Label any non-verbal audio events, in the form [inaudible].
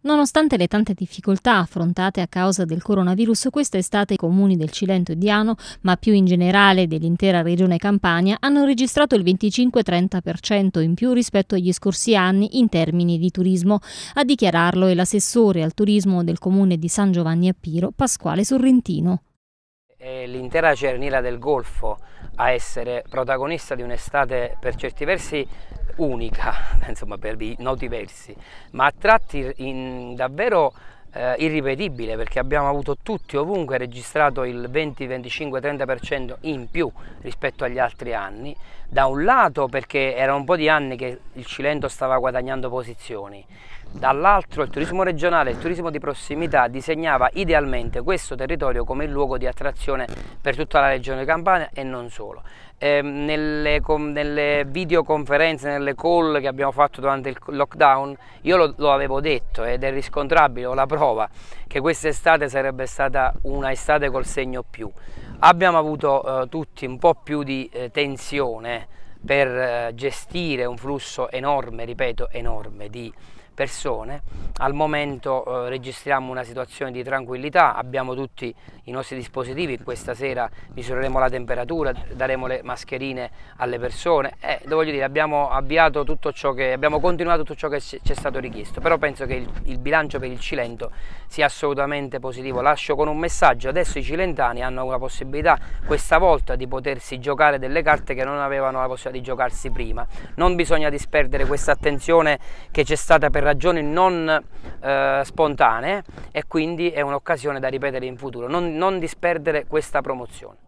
Nonostante le tante difficoltà affrontate a causa del coronavirus quest'estate i comuni del Cilento e Diano, ma più in generale dell'intera regione Campania, hanno registrato il 25-30% in più rispetto agli scorsi anni in termini di turismo. A dichiararlo è l'assessore al turismo del comune di San Giovanni a Piro, Pasquale Sorrentino. È l'intera Cernila del Golfo a essere protagonista di un'estate per certi versi unica, [laughs] insomma per noti versi, ma a tratti in, davvero eh, irripetibile perché abbiamo avuto tutti ovunque registrato il 20, 25, 30% in più rispetto agli altri anni, da un lato perché era un po' di anni che il Cilento stava guadagnando posizioni, dall'altro il turismo regionale, il turismo di prossimità disegnava idealmente questo territorio come il luogo di attrazione per tutta la regione Campania e non solo. Eh, nelle, com, nelle, videoconferenze, nelle call che abbiamo fatto durante il lockdown, io lo, lo avevo detto ed è riscontrabile, ho la prova prova che quest'estate sarebbe stata una estate col segno più. Abbiamo avuto eh, tutti un po' più di eh, tensione per eh, gestire un flusso enorme, ripeto, enorme di persone. Al momento eh, registriamo una situazione di tranquillità, abbiamo tutti i nostri dispositivi, questa sera misureremo la temperatura, daremo le mascherine alle persone e eh, voglio dire abbiamo avviato tutto ciò che, abbiamo continuato tutto ciò che ci è stato richiesto, però penso che il, il bilancio per il Cilento sia assolutamente positivo. Lascio con un messaggio, adesso i cilentani hanno una possibilità questa volta di potersi giocare delle carte che non avevano la possibilità di giocarsi prima. Non bisogna disperdere questa attenzione che c'è stata per ragioni non eh, spontanee e quindi è un'occasione da ripetere in futuro, non, non disperdere questa promozione.